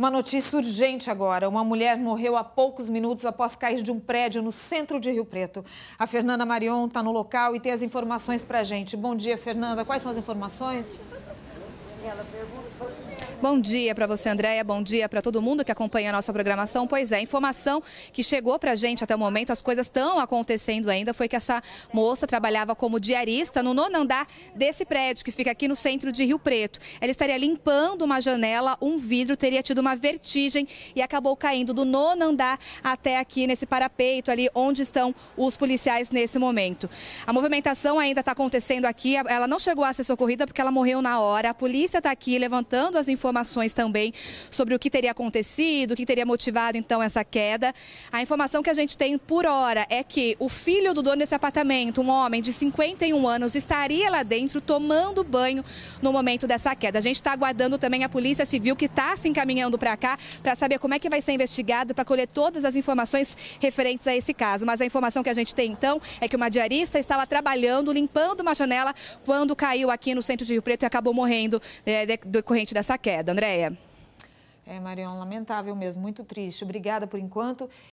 Uma notícia urgente agora. Uma mulher morreu há poucos minutos após cair de um prédio no centro de Rio Preto. A Fernanda Marion está no local e tem as informações para a gente. Bom dia, Fernanda. Quais são as informações? Bom dia para você, Andréia. Bom dia para todo mundo que acompanha a nossa programação. Pois é, informação que chegou para a gente até o momento, as coisas estão acontecendo ainda, foi que essa moça trabalhava como diarista no nono andar desse prédio, que fica aqui no centro de Rio Preto. Ela estaria limpando uma janela, um vidro, teria tido uma vertigem e acabou caindo do nono andar até aqui nesse parapeito, ali onde estão os policiais nesse momento. A movimentação ainda está acontecendo aqui, ela não chegou a ser socorrida porque ela morreu na hora. A polícia polícia está aqui levantando as informações também sobre o que teria acontecido, o que teria motivado então essa queda. A informação que a gente tem por hora é que o filho do dono desse apartamento, um homem de 51 anos, estaria lá dentro tomando banho no momento dessa queda. A gente está aguardando também a Polícia Civil que está se encaminhando para cá para saber como é que vai ser investigado, para colher todas as informações referentes a esse caso. Mas a informação que a gente tem então é que uma diarista estava trabalhando, limpando uma janela quando caiu aqui no centro de Rio Preto e acabou morrendo é, decorrente dessa queda. Andréia. É, Marion, lamentável mesmo, muito triste. Obrigada por enquanto.